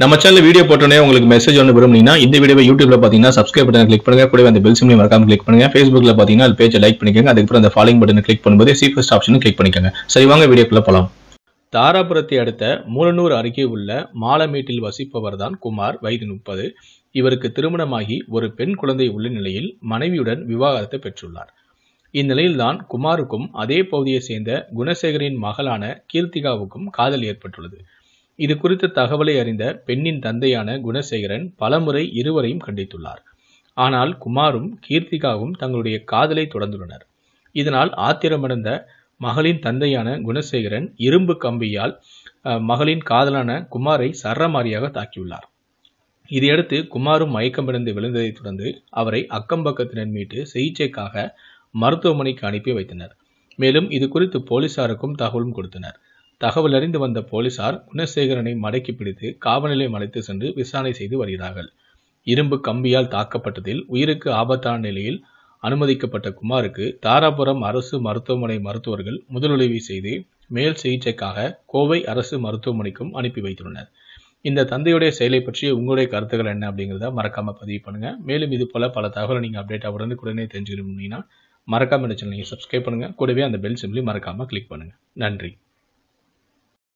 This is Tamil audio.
நம்ம சேனல் வீடியோ போட்டோன்னே உங்களுக்கு மெசேஜ் ஒன்று விரும்புனீங்கன்னா இந்த வீடியோ யூடியூப்ல பார்த்தீங்கன்னா சப்ஸ்கிரைப் பட்டன் கிளிக் பண்ணுங்க கூட அந்த பெல் சிம்லையும் மறக்காம கிளிக் பண்ணுங்க ஃபேஸ்புக்ல பார்த்தீங்கன்னா அது பேஜை லைக் பண்ணிக்கோங்க அதுக்கப்புறம் அந்த ஃபாலோயிங் பட்டன் கிளிக் பண்ணும்போது சி ஃபர்ஸ்ட் ஆப்ஷன் கிளிக் பண்ணிக்கோங்க சரி வாங்க வீடியோக்குள்ள போகலாம் தாராபுரத்தை அடுத்த மூலனூர் அருகே உள்ள மாலமேட்டில் வசிப்பவர் தான் குமார் வயது முப்பது இவருக்கு திருமணமாகி ஒரு பெண் குழந்தை உள்ள நிலையில் மனைவியுடன் விவாகரத்தை பெற்றுள்ளார் இந்நிலையில்தான் குமாருக்கும் அதே பகுதியை சேர்ந்த குணசேகரின் மகளான கீர்த்திகாவுக்கும் காதல் ஏற்பட்டுள்ளது இது குறித்த தகவலை அறிந்த பெண்ணின் தந்தையான குணசேகரன் பலமுறை இருவரையும் கண்டித்துள்ளார் ஆனால் குமாரும் கீர்த்திகாவும் தங்களுடைய காதலை தொடர்ந்துள்ளனர் இதனால் ஆத்திரமடைந்த மகளின் தந்தையான குணசேகரன் இரும்பு கம்பியால் மகளின் காதலான குமாரை சரமாரியாக தாக்கியுள்ளார் இதையடுத்து குமாரும் மயக்கமிழந்து விழுந்ததைத் தொடர்ந்து அவரை அக்கம்பக்கத்தினர் மீட்டு சிகிச்சைக்காக மருத்துவமனைக்கு அனுப்பி வைத்தனர் மேலும் இது குறித்து போலீசாருக்கும் தகவலும் கொடுத்தனர் தகவல் அறிந்து வந்த போலீசார் குணசேகரனை மடக்கி பிடித்து காவல்நிலையம் அழைத்து சென்று விசாரணை செய்து வருகிறார்கள் இரும்பு கம்பியால் தாக்கப்பட்டதில் உயிருக்கு ஆபத்தான நிலையில் அனுமதிக்கப்பட்ட குமாருக்கு தாராபுரம் அரசு மருத்துவமனை மருத்துவர்கள் முதலுதவி செய்து மேல் சிகிச்சைக்காக கோவை அரசு மருத்துவமனைக்கும் அனுப்பி வைத்துள்ளனர் இந்த தந்தையுடைய செயலை பற்றி உங்களுடைய கருத்துக்கள் என்ன அப்படிங்கிறத மறக்காம பதிவு பண்ணுங்க மேலும் இது போல பல தகவலை நீங்க அப்டேட்டா தெரிஞ்சுக்கணும் அப்படின்னா மறக்காம இந்த சேனல் நீங்க சப்ஸ்கிரைப் பண்ணுங்க கூடவே அந்த பெல் சிம்லி மறக்காம கிளிக் பண்ணுங்க நன்றி